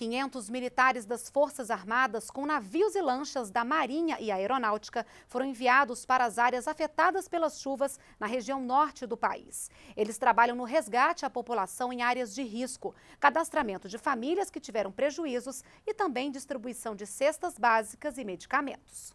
500 militares das Forças Armadas, com navios e lanchas da Marinha e Aeronáutica, foram enviados para as áreas afetadas pelas chuvas na região norte do país. Eles trabalham no resgate à população em áreas de risco, cadastramento de famílias que tiveram prejuízos e também distribuição de cestas básicas e medicamentos.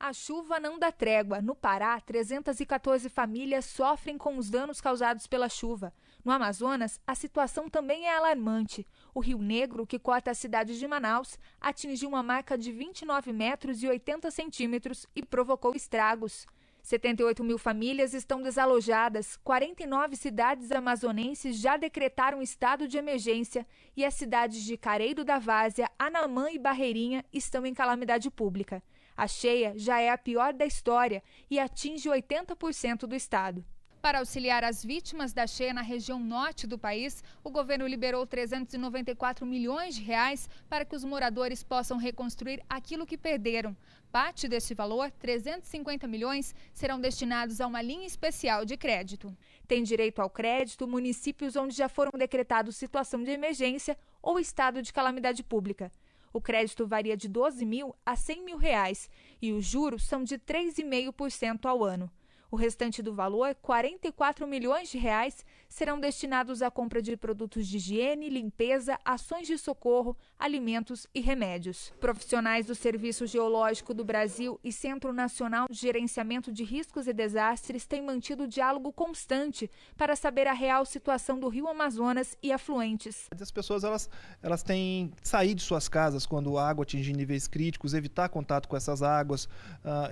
A chuva não dá trégua. No Pará, 314 famílias sofrem com os danos causados pela chuva. No Amazonas, a situação também é alarmante. O Rio Negro, que corta a cidade de Manaus, atingiu uma marca de 29 metros e 80 centímetros e provocou estragos. 78 mil famílias estão desalojadas, 49 cidades amazonenses já decretaram estado de emergência e as cidades de Careiro da Várzea, Anamã e Barreirinha estão em calamidade pública. A cheia já é a pior da história e atinge 80% do estado. Para auxiliar as vítimas da cheia na região norte do país, o governo liberou 394 milhões de reais para que os moradores possam reconstruir aquilo que perderam. Parte deste valor, 350 milhões, serão destinados a uma linha especial de crédito. Tem direito ao crédito municípios onde já foram decretados situação de emergência ou estado de calamidade pública. O crédito varia de 12 mil a 100 mil reais e os juros são de 3,5% ao ano. O restante do valor, 44 milhões de reais, serão destinados à compra de produtos de higiene, limpeza, ações de socorro, alimentos e remédios. Profissionais do Serviço Geológico do Brasil e Centro Nacional de Gerenciamento de Riscos e Desastres têm mantido diálogo constante para saber a real situação do Rio Amazonas e afluentes. As pessoas elas, elas têm sair de suas casas quando a água atinge níveis críticos, evitar contato com essas águas uh,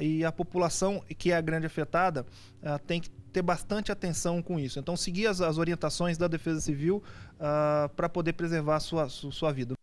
e a população que é a grande afetada uh, tem que ter bastante atenção com isso. Então, seguir as, as orientações da Defesa Civil uh, ah, para poder preservar a sua, sua vida.